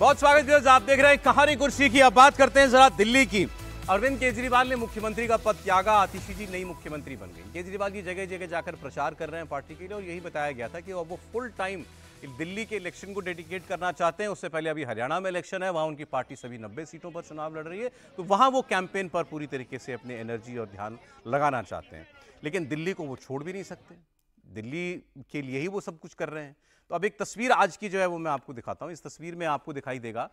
बहुत स्वागत है आप देख रहे हैं कहानी कुर्सी की अब बात करते हैं जरा दिल्ली की अरविंद केजरीवाल ने मुख्यमंत्री का पद त्यागा आतिशी जी नई मुख्यमंत्री बन गई केजरीवाल जी जगह जगह जाकर प्रचार कर रहे हैं पार्टी के लिए और यही बताया गया था कि अब वो फुल टाइम दिल्ली के इलेक्शन को डेडिकेट करना चाहते हैं उससे पहले अभी हरियाणा में इलेक्शन है वहाँ उनकी पार्टी सभी नब्बे सीटों पर चुनाव लड़ रही है तो वहाँ वो कैंपेन पर पूरी तरीके से अपनी एनर्जी और ध्यान लगाना चाहते हैं लेकिन दिल्ली को वो छोड़ भी नहीं सकते दिल्ली के लिए ही वो सब कुछ कर रहे हैं तो अब एक तस्वीर आज की जो है वो मैं आपको दिखाता हूँ इस तस्वीर में आपको दिखाई देगा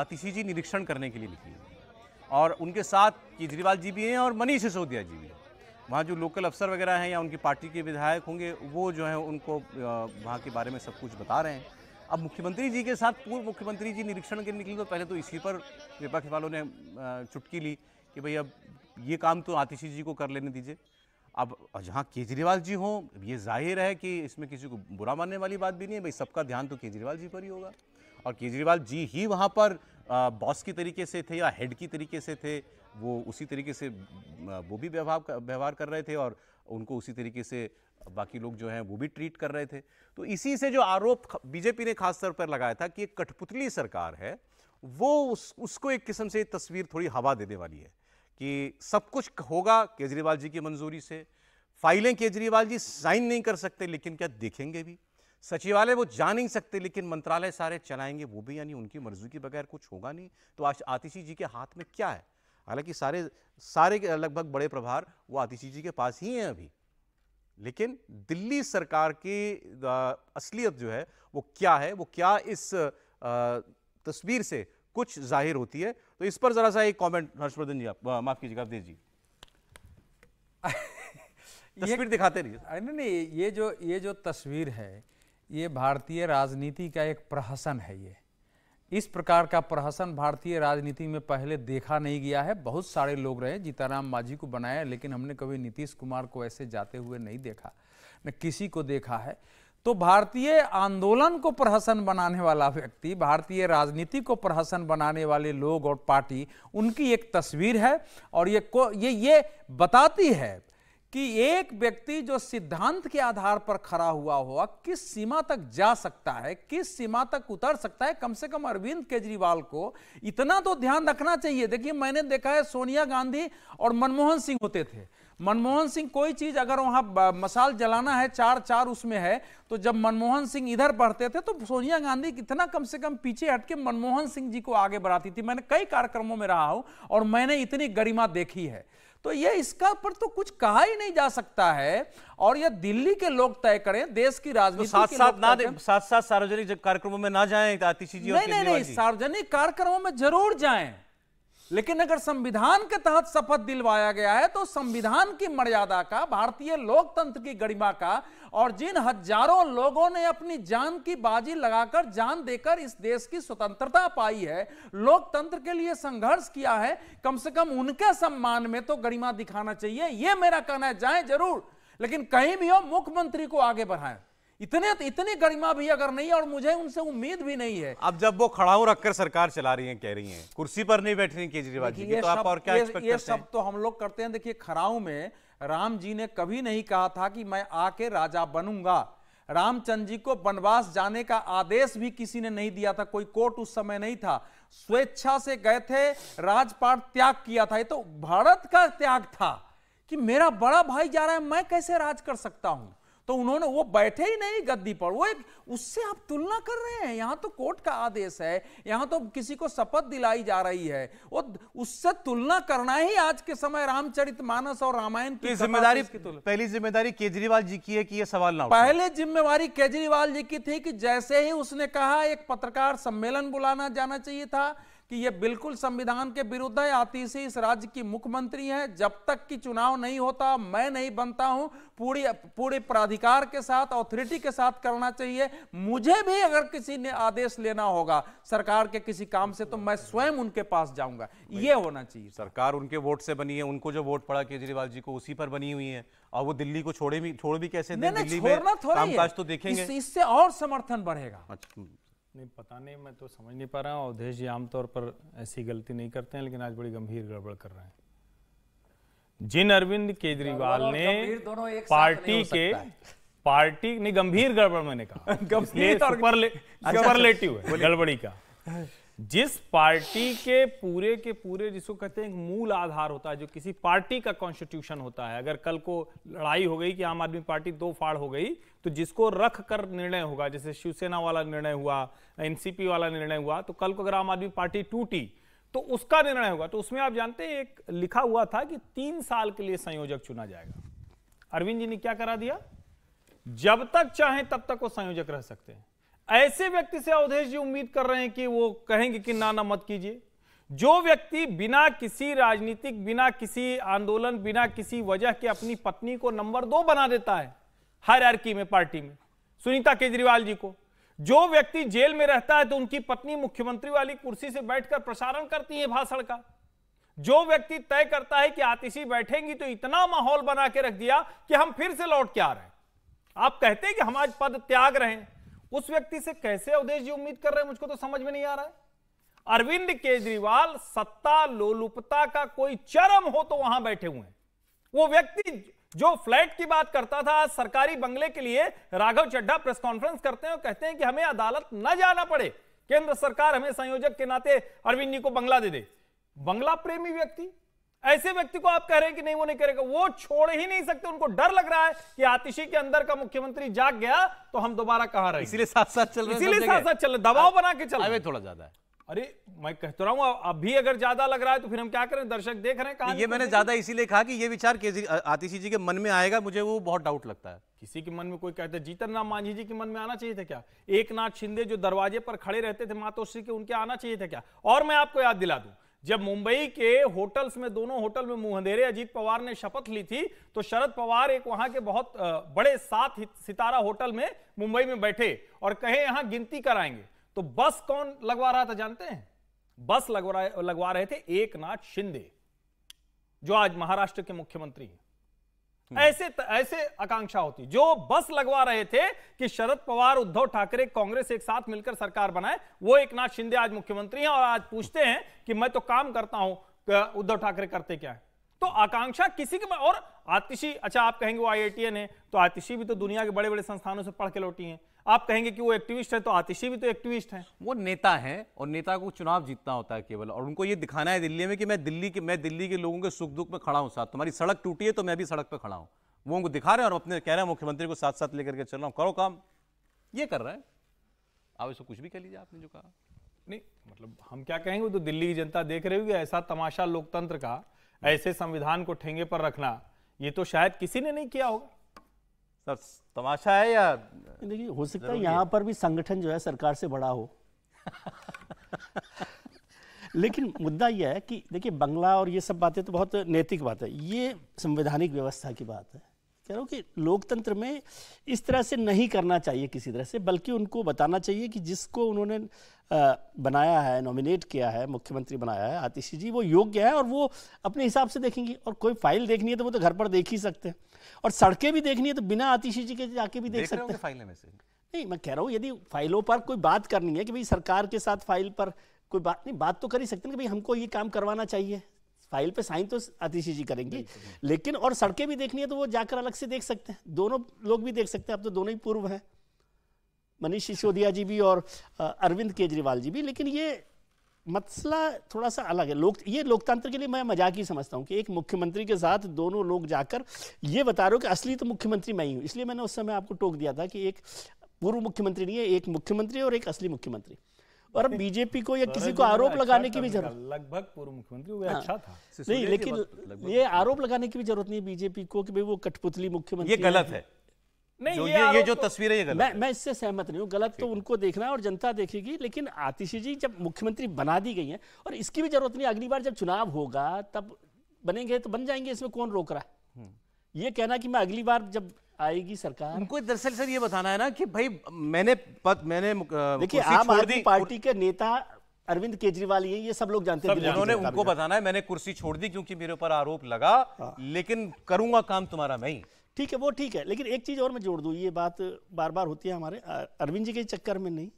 आतिशी जी निरीक्षण करने के लिए निकली और उनके साथ केजरीवाल जी भी हैं और मनीष सिसोदिया जी भी हैं वहाँ जो लोकल अफसर वगैरह हैं या उनकी पार्टी के विधायक होंगे वो जो है उनको वहाँ के बारे में सब कुछ बता रहे हैं अब मुख्यमंत्री जी के साथ पूर्व मुख्यमंत्री जी निरीक्षण के निकली तो पहले तो इसी पर विपक्ष वालों ने चुटकी ली कि भाई अब ये काम तो आतिशी जी को कर लेने दीजिए अब जहाँ केजरीवाल जी हों ये जाहिर है कि इसमें किसी को बुरा मानने वाली बात भी नहीं है भाई सबका ध्यान तो केजरीवाल जी पर ही होगा और केजरीवाल जी ही वहाँ पर बॉस की तरीके से थे या हेड की तरीके से थे वो उसी तरीके से वो भी व्यवहार व्यवहार कर रहे थे और उनको उसी तरीके से बाकी लोग जो हैं वो भी ट्रीट कर रहे थे तो इसी से जो आरोप बीजेपी ने खासतौर पर लगाया था कि एक कठपुतली सरकार है वो उस उसको एक किस्म से तस्वीर थोड़ी हवा देने वाली है कि सब कुछ होगा केजरीवाल जी की मंजूरी से फाइलें केजरीवाल जी साइन नहीं कर सकते लेकिन क्या देखेंगे भी सचिवालय वो जा नहीं सकते लेकिन मंत्रालय सारे चलाएंगे वो भी यानी उनकी मर्जी के बगैर कुछ होगा नहीं तो आज आतिशी जी के हाथ में क्या है हालांकि सारे सारे लगभग बड़े प्रभार वो आतिशी जी के पास ही हैं अभी लेकिन दिल्ली सरकार की असलियत जो है वो क्या है वो क्या इस तस्वीर से कुछ जाहिर होती है तो इस पर जरा सा एक कमेंट हर्षवर्धन जी आप माफ कीजिएगा आप जी तस्वीर दिखाते रहिए नहीं नहीं ये जो ये जो तस्वीर है ये भारतीय राजनीति का एक प्रहसन है ये इस प्रकार का प्रहसन भारतीय राजनीति में पहले देखा नहीं गया है बहुत सारे लोग रहे जीताराम माझी को बनाया लेकिन हमने कभी नीतीश कुमार को ऐसे जाते हुए नहीं देखा न किसी को देखा है तो भारतीय आंदोलन को प्रहसन बनाने वाला व्यक्ति भारतीय राजनीति को प्रहसन बनाने वाले लोग और पार्टी उनकी एक तस्वीर है और ये को ये ये बताती है कि एक व्यक्ति जो सिद्धांत के आधार पर खड़ा हुआ हो किस सीमा तक जा सकता है किस सीमा तक उतर सकता है कम से कम अरविंद केजरीवाल को इतना तो ध्यान रखना चाहिए देखिए मैंने देखा है सोनिया गांधी और मनमोहन सिंह होते थे मनमोहन सिंह कोई चीज अगर वहां मसाल जलाना है चार चार उसमें है तो जब मनमोहन सिंह इधर बढ़ते थे तो सोनिया गांधी कितना कम से कम पीछे हटके मनमोहन सिंह जी को आगे बढ़ाती थी मैंने कई कार्यक्रमों में रहा हूं और मैंने इतनी गरिमा देखी है तो ये इसका पर तो कुछ कहा ही नहीं जा सकता है और यह दिल्ली के लोग तय करें देश की राजनीति तो साथ साथ ना साथ साथ सार्वजनिक कार्यक्रमों में ना जाए तो आतिशी जी नहीं नहीं सार्वजनिक कार्यक्रमों में जरूर जाएं लेकिन अगर संविधान के तहत शपथ दिलवाया गया है तो संविधान की मर्यादा का भारतीय लोकतंत्र की गरिमा का और जिन हजारों लोगों ने अपनी जान की बाजी लगाकर जान देकर इस देश की स्वतंत्रता पाई है लोकतंत्र के लिए संघर्ष किया है कम से कम उनके सम्मान में तो गरिमा दिखाना चाहिए यह मेरा कहना है जाए जरूर लेकिन कहीं भी हो मुख्यमंत्री को आगे बढ़ाएं इतने इतने गरिमा भी अगर नहीं और मुझे उनसे उम्मीद भी नहीं है अब जब वो खड़ाऊ रखकर सरकार चला रही है कह रही है कुर्सी पर नहीं बैठ रही केजरीवाल जी ये तो आप और क्या ये, ये सब तो हम लोग करते हैं देखिए खड़ाऊ में राम जी ने कभी नहीं कहा था कि मैं आके राजा बनूंगा रामचंद्र जी को वनवास जाने का आदेश भी किसी ने नहीं दिया था कोई कोर्ट उस समय नहीं था स्वेच्छा से गए थे राजपाट त्याग किया था ये तो भारत का त्याग था कि मेरा बड़ा भाई जा रहा है मैं कैसे राज कर सकता हूं तो उन्होंने वो बैठे ही नहीं गद्दी पर वो एक उससे आप तुलना कर रहे हैं यहाँ तो कोर्ट का आदेश है यहाँ तो किसी को शपथ दिलाई जा रही है वो उससे तुलना करना ही आज के समय रामचरित मानस और रामायण की तो जिम्मेदारी पहली जिम्मेदारी केजरीवाल जी की है कि यह सवाल ना पहले जिम्मेवारी केजरीवाल जी की थी कि जैसे ही उसने कहा एक पत्रकार सम्मेलन बुलाना जाना चाहिए था कि ये बिल्कुल संविधान के विरुद्ध है आतिशी इस राज्य की मुख्यमंत्री है जब तक कि चुनाव नहीं होता मैं नहीं बनता हूं पूरी पूरे प्राधिकार के साथ ऑथोरिटी के साथ करना चाहिए मुझे भी अगर किसी ने आदेश लेना होगा सरकार के किसी काम से तो मैं स्वयं उनके पास जाऊंगा ये होना चाहिए सरकार उनके वोट से बनी है उनको जो वोट पड़ा केजरीवाल जी को उसी पर बनी हुई है और वो दिल्ली को छोड़े भी छोड़ भी कैसे दिल्ली में तो देखेंगे इससे और समर्थन बढ़ेगा अच्छा, नहीं पता नहीं मैं तो समझ नहीं पा रहा हूँ अवधेश जी आमतौर पर ऐसी गलती नहीं करते हैं लेकिन आज बड़ी गंभीर गड़बड़ कर रहे हैं जिन अरविंद केजरीवाल ने दोनों एक पार्टी के पार्टी ने गंभीर गड़बड़ मैंने कहा गंभीर सुपरलेटिव अच्छा, गड़बड़ी का जिस पार्टी के पूरे के पूरे जिसको कहते हैं मूल आधार होता है जो किसी पार्टी का कॉन्स्टिट्यूशन होता है अगर कल को लड़ाई हो गई कि आम आदमी पार्टी दो फाड़ हो गई तो जिसको रख कर निर्णय होगा जैसे शिवसेना वाला निर्णय हुआ एनसीपी वाला निर्णय हुआ तो कल को अगर आम आदमी पार्टी टूटी तो उसका निर्णय होगा तो उसमें आप जानते हैं एक लिखा हुआ था कि तीन साल के लिए संयोजक चुना जाएगा अरविंद जी ने क्या करा दिया जब तक चाहे तब तक वो संयोजक रह सकते हैं ऐसे व्यक्ति से अवधेश जी उम्मीद कर रहे हैं कि वो कहेंगे कि ना ना मत कीजिए जो व्यक्ति बिना किसी राजनीतिक बिना किसी आंदोलन बिना किसी वजह के अपनी पत्नी को नंबर दो बना देता है हर आरकी में पार्टी में सुनीता केजरीवाल जी को जो व्यक्ति जेल में रहता है तो उनकी पत्नी मुख्यमंत्री वाली कुर्सी से बैठकर प्रसारण करती है भाषण का जो व्यक्ति तय करता है कि आतिशी बैठेंगी तो इतना माहौल बना के रख दिया कि हम फिर से लौट के आ रहे हैं आप कहते हैं कि हम आज पद त्याग रहे हैं उस व्यक्ति से कैसे अवधेश जी उम्मीद कर रहे हैं मुझको तो समझ में नहीं आ रहा है अरविंद केजरीवाल सत्ता लोलुपता का कोई चरम हो तो वहां बैठे हुए हैं वो व्यक्ति जो फ्लैट की बात करता था सरकारी बंगले के लिए राघव चड्ढा प्रेस कॉन्फ्रेंस करते हैं और कहते हैं कि हमें अदालत न जाना पड़े केंद्र सरकार हमें संयोजक के नाते अरविंद जी को बंगला दे दे बंगला प्रेमी व्यक्ति ऐसे व्यक्ति को आप कह रहे हैं कि नहीं वो नहीं करेगा वो छोड़ ही नहीं सकते उनको डर लग रहा है कि आतिशी के अंदर का मुख्यमंत्री जाग गया तो हम दोबारा कहा रहे इसीलिए साथ साथ चल रहे इसीलिए साथ साथ चल रहे दबाव बना के चल रहे थोड़ा ज्यादा है अरे मैं तो रहा हूं अभी अगर ज्यादा लग रहा है तो फिर हम क्या करें दर्शक देख रहे हैं कहा ये मैंने ज्यादा इसीलिए कहा कि ये विचार आतिशी जी के मन में आएगा मुझे वो बहुत डाउट लगता है किसी के मन में कोई कहता है जीतन राम मांझी जी के मन में आना चाहिए था क्या एक नाथ शिंदे जो दरवाजे पर खड़े रहते थे मातोश्री के उनके आना चाहिए था क्या और मैं आपको याद दिला दूं जब मुंबई के होटल्स में दोनों होटल में अंधेरे अजीत पवार ने शपथ ली थी तो शरद पवार एक वहां के बहुत बड़े सात सितारा होटल में मुंबई में बैठे और कहे यहां गिनती कराएंगे तो बस कौन लगवा रहा था जानते हैं बस लगवा लगवा रहे थे एक नाथ शिंदे जो आज महाराष्ट्र के मुख्यमंत्री हैं हम्म। ऐसे ऐसे आकांक्षा होती जो बस लगवा रहे थे कि शरद पवार उद्धव ठाकरे कांग्रेस एक साथ मिलकर सरकार बनाए वो एक नाथ शिंदे आज मुख्यमंत्री हैं और आज पूछते हैं कि मैं तो काम करता हूं उद्धव ठाकरे करते क्या है तो आकांक्षा किसी के और आतिशी अच्छा आप कहेंगे वो आई है तो आतिशी भी तो दुनिया के बड़े बड़े संस्थानों से पढ़ के लौटी है आप कहेंगे कि वो एक्टिविस्ट है तो आतिशी भी तो एक्टिविस्ट है वो नेता है और नेता को चुनाव जीतना होता है केवल और उनको ये दिखाना है दिल्ली में कि मैं दिल्ली के मैं दिल्ली के लोगों के सुख दुख में खड़ा हूँ साथ तुम्हारी सड़क टूटी है तो मैं भी सड़क पर खड़ा हूँ वो उनको दिखा रहे हैं और अपने कह रहे हैं मुख्यमंत्री को साथ साथ लेकर के चल रहा हूँ करो काम ये कर रहे हैं आप इसको कुछ भी कह लीजिए आपने जो कहा नहीं मतलब हम क्या कहेंगे तो दिल्ली की जनता देख रही होगी ऐसा तमाशा लोकतंत्र का ऐसे संविधान को ठेंगे पर रखना ये तो शायद किसी ने नहीं किया होगा सर तमाशा है या देखिए हो सकता है यहाँ पर भी संगठन जो है सरकार से बड़ा हो लेकिन मुद्दा यह है कि देखिए बंगला और ये सब बातें तो बहुत नैतिक बात है ये संवैधानिक व्यवस्था की बात है कह रहा हूँ कि लोकतंत्र में इस तरह से नहीं करना चाहिए किसी तरह से बल्कि उनको बताना चाहिए कि जिसको उन्होंने बनाया है नॉमिनेट किया है मुख्यमंत्री बनाया है आतिशी जी वो योग्य है और वो अपने हिसाब से देखेंगे और कोई फाइल देखनी है तो वो तो घर पर देख ही सकते हैं और सड़कें भी देखनी है तो बिना आतिशी जी के जाके भी देख, देख सकते हैं फाइलें में से नहीं मैं कह रहा हूँ यदि फाइलों पर कोई बात करनी है कि भाई सरकार के साथ फाइल पर कोई बात नहीं बात तो कर ही सकते हैं कि भाई हमको ये काम करवाना चाहिए फाइल पे साइन तो आतिशी जी करेंगी लेकिन और सड़कें भी देखनी है तो वो जाकर अलग से देख सकते हैं दोनों लोग भी देख सकते हैं अब तो दोनों ही पूर्व हैं मनीष सिसोदिया जी भी और अरविंद केजरीवाल जी भी लेकिन ये मसला थोड़ा सा अलग है लोक ये लोकतंत्र के लिए मैं मजाक ही समझता हूँ कि एक मुख्यमंत्री के साथ दोनों लोग जाकर ये बता रहे हो कि असली तो मुख्यमंत्री मैं ही हूँ इसलिए मैंने उस समय आपको टोक दिया था कि एक पूर्व मुख्यमंत्री नहीं है एक मुख्यमंत्री और एक असली मुख्यमंत्री और अब बीजेपी को या तो किसी को आरोप अच्छा लगाने की भी जरूरत लगभग पूर्व मुख्यमंत्री वो हाँ। अच्छा था नहीं लेकिन ये आरोप लगाने की भी जरूरत नहीं है बीजेपी को कि भाई वो कठपुतली मुख्यमंत्री ये गलत है नहीं जो, ये, ये, ये जो तो- तस्वीर है ये गलत मैं है। मैं इससे सहमत नहीं हूँ गलत तो उनको देखना है और जनता देखेगी लेकिन आतिशी जी जब मुख्यमंत्री बना दी गई हैं और इसकी भी जरूरत नहीं अगली बार जब चुनाव होगा तब बनेंगे तो बन जाएंगे इसमें कौन रोक रहा है हम्म। ये कहना कि मैं अगली बार जब आएगी सरकार उनको दरअसल सर ये बताना है ना कि भाई मैंने पद मैंने देखिए आम आदमी पार्टी के नेता अरविंद केजरीवाल ये ये सब लोग जानते हैं उन्होंने उनको बताना है मैंने कुर्सी छोड़ दी क्योंकि मेरे ऊपर आरोप लगा हाँ। लेकिन करूंगा काम तुम्हारा मैं ही ठीक है वो ठीक है लेकिन एक चीज और मैं जोड़ दू ये बात बार बार होती है हमारे अरविंद जी के चक्कर में नहीं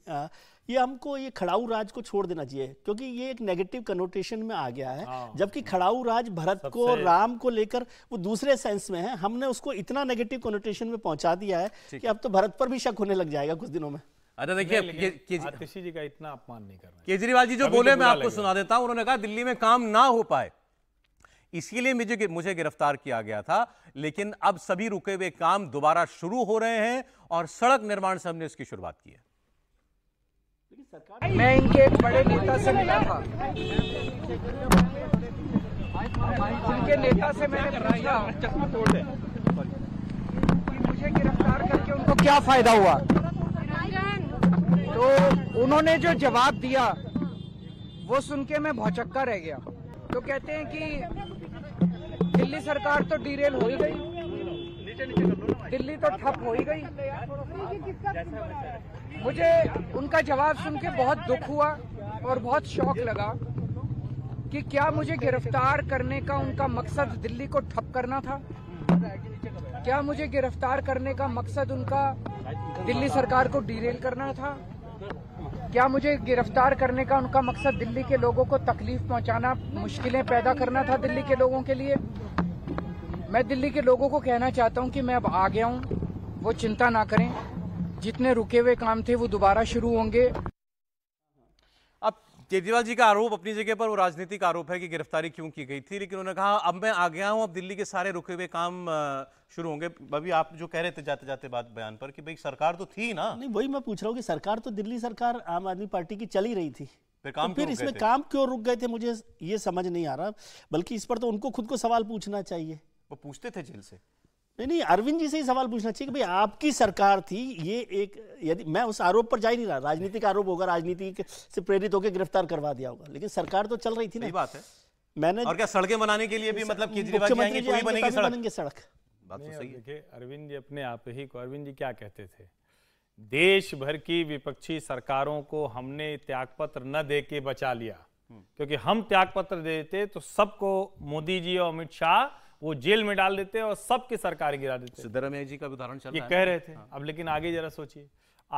ये हमको ये खड़ाऊ राज को छोड़ देना चाहिए क्योंकि ये एक नेगेटिव कनोटेशन में आ गया है हाँ। जबकि खड़ाऊ राज भरत को राम को लेकर वो दूसरे सेंस में है हमने उसको इतना नेगेटिव कनोटेशन में पहुंचा दिया है कि अब तो भरत पर भी शक होने लग जाएगा कुछ दिनों में अच्छा देखिए किसी जी का इतना अपमान नहीं रहे केजरीवाल जी जो तो बोले मैं आपको सुना देता हूं उन्होंने कहा दिल्ली में काम ना हो पाए इसीलिए मुझे मुझे गिरफ्तार किया गया था लेकिन अब सभी रुके हुए काम दोबारा शुरू हो रहे हैं और सड़क निर्माण से हमने इसकी शुरुआत की है मैं इनके एक बड़े नेता से मिला था इनके नेता से मैंने पूछा मुझे गिरफ्तार करके उनको क्या फायदा हुआ तो उन्होंने जो जवाब दिया वो सुन के मैं भौचक्का रह गया तो कहते हैं कि दिल्ली सरकार तो डीरेल हो ही गई दिल्ली तो ठप हो ही गई मुझे उनका जवाब सुन के बहुत दुख हुआ और बहुत शौक लगा कि क्या मुझे गिरफ्तार करने का उनका मकसद दिल्ली को ठप करना था क्या मुझे गिरफ्तार करने का मकसद उनका दिल्ली सरकार को डीरेल करना था क्या मुझे गिरफ्तार करने का उनका मकसद दिल्ली के लोगों को तकलीफ पहुंचाना मुश्किलें पैदा करना था दिल्ली के लोगों के लिए मैं दिल्ली के लोगों को कहना चाहता हूँ कि मैं अब आ गया हूँ वो चिंता ना करें जितने रुके हुए काम थे वो दोबारा शुरू होंगे अब केजरीवाल जी का आरोप अपनी जगह पर वो राजनीतिक आरोप है कि गिरफ्तारी क्यों की गई थी लेकिन उन्होंने कहा अब मैं आ गया हूं अब दिल्ली के सारे रुके हुए काम शुरू होंगे अभी आप जो कह रहे थे जाते जाते बात बयान पर कि भाई सरकार तो थी ना नहीं वही मैं पूछ रहा हूँ कि सरकार तो दिल्ली सरकार आम आदमी पार्टी की चली रही थी तो काम तो फिर इसमें काम क्यों रुक गए थे मुझे ये समझ नहीं आ रहा बल्कि इस पर तो उनको खुद को सवाल पूछना चाहिए वो पूछते थे जेल से नहीं नहीं अरविंद जी से ही सवाल पूछना चाहिए कि भाई आपकी सरकार थी ये एक यदि मैं उस आरोप पर जा ही नहीं रहा राजनीतिक आरोप होगा राजनीति से प्रेरित होकर गिरफ्तार करवा दिया होगा लेकिन सरकार तो चल रही थी ना बात है मैंने और क्या सड़कें बनाने के लिए भी मतलब बनेंगे सड़क बात तो सही देखिए अरविंद जी अपने आप ही को अरविंद जी क्या कहते थे देश भर की विपक्षी सरकारों को हमने त्यागपत्र न दे के बचा लिया हम्म। क्योंकि हम त्यागपत्र देते तो सबको मोदी जी और अमित शाह वो जेल में डाल देते और सबकी सरकार गिरा देते जी का उदाहरण चल ये कह रहे थे हाँ। अब लेकिन आगे जरा सोचिए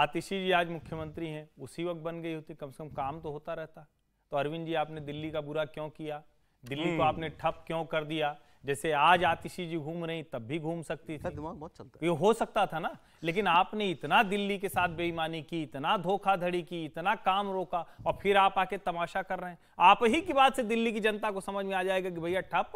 आतिशी जी आज मुख्यमंत्री हैं उसी वक्त बन गई होती कम से कम काम तो होता रहता तो अरविंद जी आपने दिल्ली का बुरा क्यों किया दिल्ली को हम्म। आपने ठप क्यों कर दिया जैसे आज आतिशी जी घूम रही तब भी घूम सकती थी दिमाग बहुत चलता ये हो सकता था ना लेकिन आपने इतना दिल्ली के साथ बेईमानी की इतना धोखाधड़ी की इतना काम रोका और फिर आप आके तमाशा कर रहे हैं आप ही की बात से दिल्ली की जनता को समझ में आ जाएगा कि भैया ठप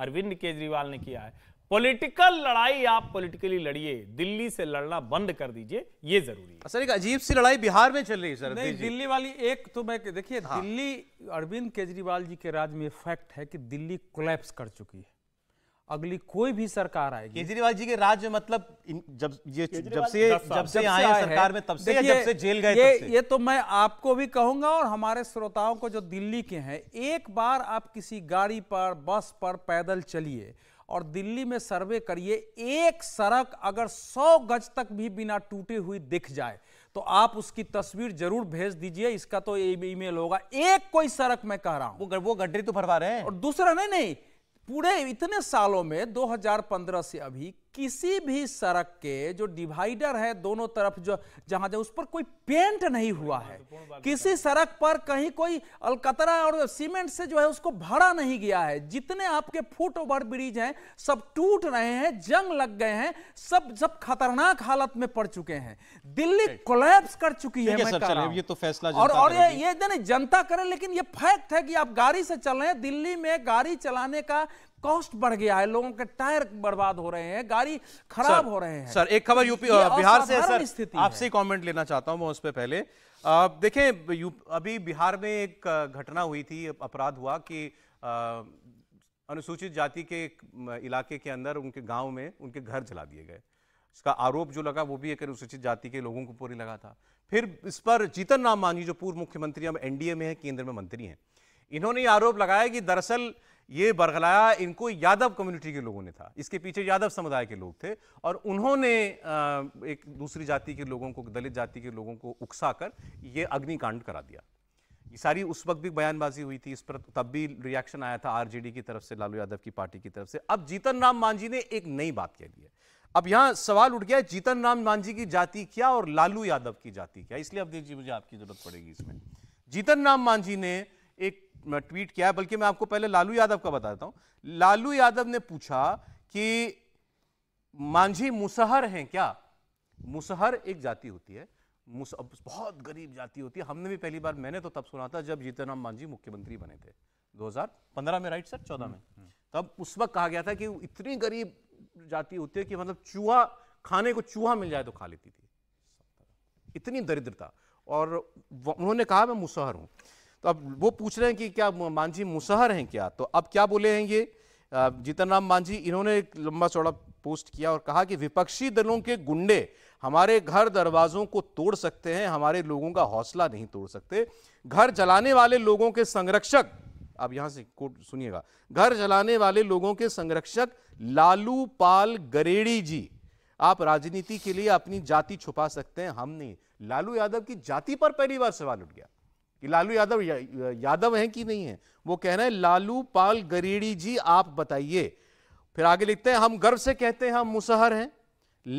अरविंद केजरीवाल ने किया है पॉलिटिकल लड़ाई आप पॉलिटिकली लड़िए दिल्ली से लड़ना बंद कर दीजिए ये जरूरी है सर अच्छा, एक अजीब सी लड़ाई बिहार में चल रही है सर नहीं दिल्ली वाली एक तो मैं देखिए हाँ। दिल्ली अरविंद केजरीवाल जी के राज में फैक्ट है कि दिल्ली कोलैप्स कर चुकी है अगली कोई भी सरकार आएगी केजरीवाल जी के राज्य मतलब जब ये जब से जब से आए सरकार में तब से जब से जेल गए ये तब से? ये तो मैं आपको भी कहूंगा और हमारे श्रोताओं को जो दिल्ली के हैं एक बार आप किसी गाड़ी पर बस पर पैदल चलिए और दिल्ली में सर्वे करिए एक सड़क अगर 100 गज तक भी बिना टूटे हुई दिख जाए तो आप उसकी तस्वीर जरूर भेज दीजिए इसका तो ईमेल होगा एक कोई सड़क मैं कह रहा हूं वो गड्ढे तो भरवा रहे हैं और दूसरा नहीं नहीं पूरे इतने सालों में 2015 से अभी किसी भी सड़क के जो डिवाइडर है दोनों तरफ जो जहां जहां उस पर कोई पेंट नहीं हुआ है किसी सड़क पर कहीं कोई अलकतरा और सीमेंट से जो है उसको भरा नहीं गया है जितने आपके फुट ओवर ब्रिज हैं सब टूट रहे हैं जंग लग गए हैं सब सब खतरनाक हालत में पड़ चुके हैं दिल्ली कोलैप्स कर चुकी है ये तो फैसला और, और ये ये जनता करे लेकिन ये फैक्ट है कि आप गाड़ी से चल रहे हैं दिल्ली में गाड़ी चलाने का कॉस्ट बढ़ गया है लोगों के टायर बर्बाद हो रहे हैं गाड़ी खराब हो रहे हैं सर एक खबर यूपी बिहार से सर आपसे कमेंट लेना चाहता हूं मैं उस पर पहले देखें अभी बिहार में एक घटना हुई थी अपराध हुआ कि अनुसूचित जाति के इलाके के अंदर उनके गांव में उनके घर जला दिए गए इसका आरोप जो लगा वो भी एक अनुसूचित जाति के लोगों को पूरी लगा था फिर इस पर जीतन राम मांझी जो पूर्व मुख्यमंत्री अब एनडीए में है केंद्र में मंत्री हैं इन्होंने ये आरोप लगाया कि दरअसल ये बरगलाया इनको यादव कम्युनिटी के लोगों ने था इसके पीछे यादव समुदाय के लोग थे और उन्होंने एक दूसरी जाति के लोगों को दलित जाति के लोगों को उकसा कर ये अग्निकांड करा दिया ये सारी उस वक्त भी बयानबाजी हुई थी इस पर तब भी रिएक्शन आया था आरजेडी की तरफ से लालू यादव की पार्टी की तरफ से अब जीतन राम मांझी ने एक नई बात कह दी है अब यहां सवाल उठ गया जीतन राम मांझी की जाति क्या और लालू यादव की जाति क्या इसलिए अब जी मुझे आपकी जरूरत पड़ेगी इसमें जीतन राम मांझी ने एक ट्वीट किया है बल्कि मैं आपको पहले लालू यादव का बताता हूं लालू यादव ने पूछा कि मांझी मुसहर हैं क्या मुसहर एक जाति होती है बहुत गरीब जाति होती है हमने भी पहली बार मैंने तो तब सुना था जब जीतन राम मांझी मुख्यमंत्री बने थे 2015 में राइट सर 14 में हम्म, हम्म। तब उस वक्त कहा गया था कि इतनी गरीब जाति होती है कि मतलब चूहा खाने को चूहा मिल जाए तो खा लेती थी इतनी दरिद्रता और उन्होंने कहा मैं मुसहर हूं तो अब वो पूछ रहे हैं कि क्या मांझी मुसहर हैं क्या तो अब क्या बोले हैं ये जीतन राम मांझी इन्होंने एक लंबा चौड़ा पोस्ट किया और कहा कि विपक्षी दलों के गुंडे हमारे घर दरवाजों को तोड़ सकते हैं हमारे लोगों का हौसला नहीं तोड़ सकते घर जलाने वाले लोगों के संरक्षक अब यहां से कोट सुनिएगा घर जलाने वाले लोगों के संरक्षक लालू पाल गरेड़ी जी आप राजनीति के लिए अपनी जाति छुपा सकते हैं हम नहीं लालू यादव की जाति पर पहली बार सवाल उठ गया कि लालू यादव या, यादव हैं कि नहीं है वो कह रहे हैं लालू पाल गरेड़ी जी आप बताइए फिर आगे लिखते हैं हम गर्व से कहते हैं हम मुसहर हैं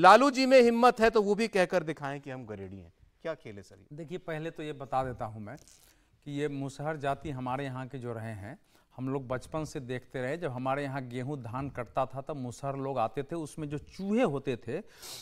लालू जी में हिम्मत है तो वो भी कहकर दिखाएं कि हम गरेड़ी हैं क्या खेले सर देखिए पहले तो ये बता देता हूं मैं कि ये मुसहर जाति हमारे यहाँ के जो रहे हैं हम लोग बचपन से देखते रहे जब हमारे यहाँ गेहूं धान कटता था तब मुसहर लोग आते थे उसमें जो चूहे होते थे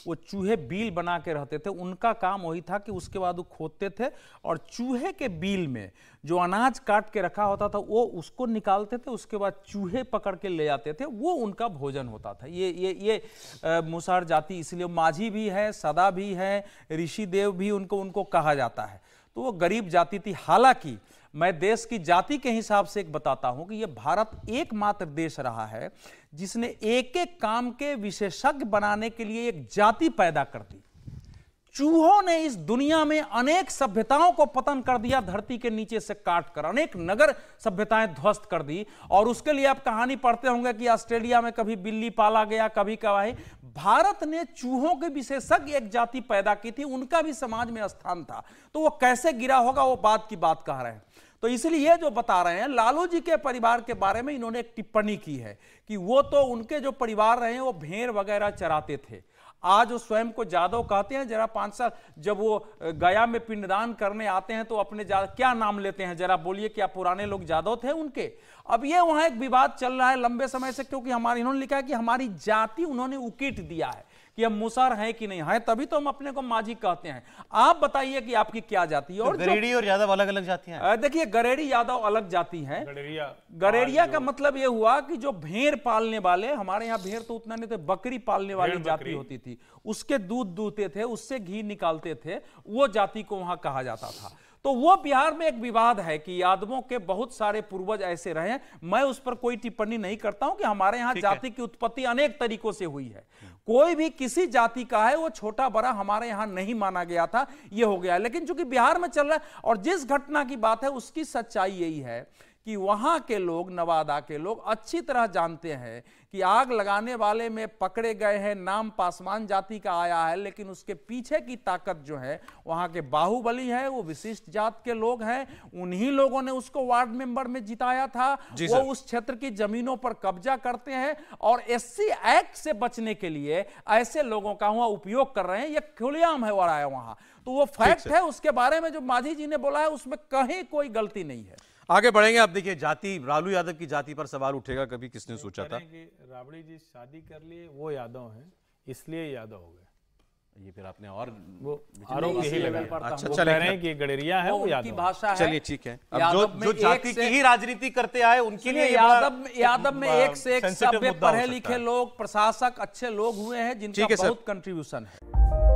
वो चूहे बिल बना के रहते थे उनका काम वही था कि उसके बाद वो खोदते थे और चूहे के बिल में जो अनाज काट के रखा होता था वो उसको निकालते थे उसके बाद चूहे पकड़ के ले जाते थे वो उनका भोजन होता था ये ये ये मुसहर जाति इसलिए माझी भी है सदा भी है ऋषिदेव भी उनको उनको कहा जाता है तो वो गरीब जाति थी हालांकि मैं देश की जाति के हिसाब से एक बताता हूं कि यह भारत एकमात्र देश रहा है जिसने एक एक काम के विशेषज्ञ बनाने के लिए एक जाति पैदा कर दी चूहों ने इस दुनिया में अनेक सभ्यताओं को पतन कर दिया धरती के नीचे से काट कर अनेक नगर सभ्यताएं ध्वस्त कर दी और उसके लिए आप कहानी पढ़ते होंगे कि ऑस्ट्रेलिया में कभी बिल्ली पाला गया कभी कवाही भारत ने चूहों के विशेषज्ञ एक जाति पैदा की थी उनका भी समाज में स्थान था तो वो कैसे गिरा होगा वो बात की बात कह रहे हैं तो इसलिए जो बता रहे हैं लालू जी के परिवार के बारे में इन्होंने एक टिप्पणी की है कि वो तो उनके जो परिवार रहे वो भेड़ वगैरह चराते थे आज वो स्वयं को जादव कहते हैं जरा पांच साल जब वो गया में पिंडदान करने आते हैं तो अपने क्या नाम लेते हैं जरा बोलिए क्या पुराने लोग जादव थे उनके अब ये वहां एक विवाद चल रहा है लंबे समय से क्योंकि हमारे इन्होंने लिखा है कि हमारी जाति उन्होंने उकीट दिया है कि हम मुसार हैं कि नहीं है तभी तो हम अपने को माझी कहते हैं आप बताइए कि आपकी क्या जाती है तो और गरेड़ी और यादव अलग अलग जाती है देखिए गरेड़ी यादव अलग जाती है गरेड़िया हाँ, का मतलब ये हुआ कि जो भेड़ पालने वाले हमारे यहाँ भेड़ तो उतना नहीं थे बकरी पालने वाली जाति होती थी उसके दूध दूहते थे उससे घी निकालते थे वो जाति को वहां कहा जाता था तो वो बिहार में एक विवाद है कि यादवों के बहुत सारे पूर्वज ऐसे रहे मैं उस पर कोई टिप्पणी नहीं करता हूं कि हमारे यहाँ जाति की उत्पत्ति अनेक तरीकों से हुई है कोई भी किसी जाति का है वो छोटा बड़ा हमारे यहां नहीं माना गया था ये हो गया लेकिन चूंकि बिहार में चल रहा है और जिस घटना की बात है उसकी सच्चाई यही है कि वहाँ के लोग नवादा के लोग अच्छी तरह जानते हैं कि आग लगाने वाले में पकड़े गए हैं नाम पासवान जाति का आया है लेकिन उसके पीछे की ताकत जो है वहाँ के बाहुबली है वो विशिष्ट जात के लोग हैं उन्हीं लोगों ने उसको वार्ड मेंबर में जिताया था वो उस क्षेत्र की जमीनों पर कब्जा करते हैं और एस एक्ट से बचने के लिए ऐसे लोगों का हुआ उपयोग कर रहे हैं यह खुलेआम है वहाँ तो वो फैक्ट है उसके बारे में जो माधी जी ने बोला है उसमें कहीं कोई गलती नहीं है आगे बढ़ेंगे आप देखिए जाति लालू यादव की जाति पर सवाल उठेगा कभी किसने सोचा था राबड़ी जी शादी कर लिए वो यादव हैं इसलिए यादव हो गए ये फिर आपने और वो आरोप यही लेवल पर अच्छा चले रहे हैं कि गड़ेरिया है वो यादव भाषा चलिए ठीक है अब जो जो जाति की ही राजनीति करते आए उनके लिए यादव अच्छा यादव में एक से एक सभ्य पढ़े लिखे लोग प्रशासक अच्छे लोग हुए हैं जिनका बहुत कंट्रीब्यूशन है